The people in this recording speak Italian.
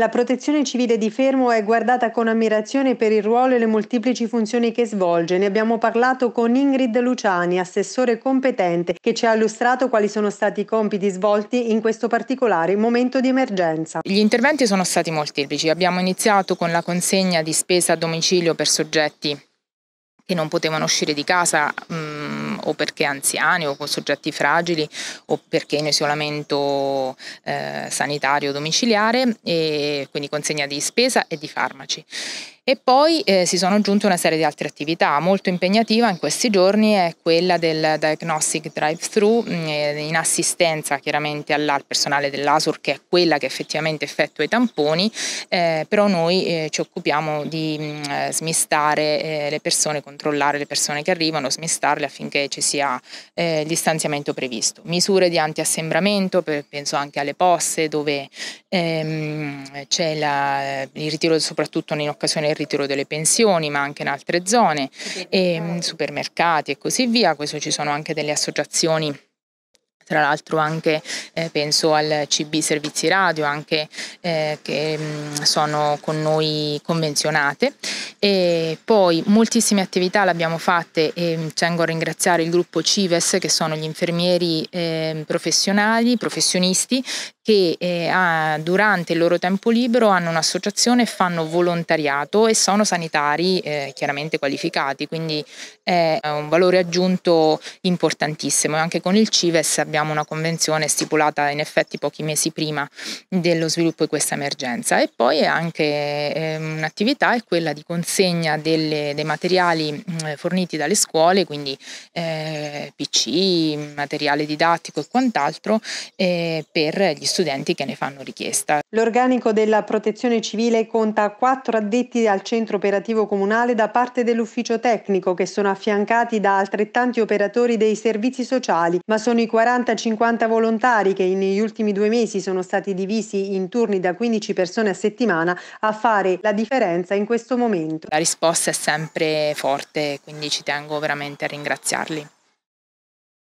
La protezione civile di Fermo è guardata con ammirazione per il ruolo e le molteplici funzioni che svolge. Ne abbiamo parlato con Ingrid Luciani, assessore competente, che ci ha illustrato quali sono stati i compiti svolti in questo particolare momento di emergenza. Gli interventi sono stati molteplici. Abbiamo iniziato con la consegna di spesa a domicilio per soggetti che non potevano uscire di casa. Mh, mm, o perché anziani o con soggetti fragili o perché in isolamento eh, sanitario domiciliare, e quindi consegna di spesa e di farmaci. E poi eh, si sono aggiunte una serie di altre attività. Molto impegnativa in questi giorni è quella del diagnostic drive-thru mm, eh, in assistenza chiaramente al personale dell'ASUR che è quella che effettivamente effettua i tamponi, eh, però noi eh, ci occupiamo di mh, mm, eh, smistare eh, le persone, controllare le persone che arrivano, smistarle affinché ci sia il distanziamento previsto. Misure di antiassembramento, per, penso anche alle poste dove ehm, c'è la, il ritiro soprattutto in occasione del ritiro delle pensioni, ma anche in altre zone, e, ehm, supermercati e così via. Questo ci sono anche delle associazioni tra l'altro anche eh, penso al CB Servizi Radio, anche eh, che mh, mm, sono con noi convenzionate. E poi moltissime attività le abbiamo fatte e mm, tengo a ringraziare il gruppo CIVES che sono gli infermieri eh, professionali, professionisti che eh, durante il loro tempo libero hanno un'associazione, fanno volontariato e sono sanitari eh, chiaramente qualificati, quindi è un valore aggiunto importantissimo. E anche con il CIVES abbiamo una convenzione stipulata in effetti pochi mesi prima dello sviluppo di questa emergenza. E poi anche eh, un'attività è quella di consegna delle, dei materiali mm, forniti dalle scuole, quindi eh, PC, materiale didattico e quant'altro, eh, per gli studenti che ne fanno richiesta. L'organico della Protezione Civile conta quattro addetti al centro operativo comunale da parte dell'ufficio tecnico che sono affiancati da altrettanti operatori dei servizi sociali, ma sono i 40-50 volontari che negli ultimi due mesi sono stati divisi in turni da 15 persone a settimana a fare la differenza in questo momento. La risposta è sempre forte, quindi ci tengo veramente a ringraziarli.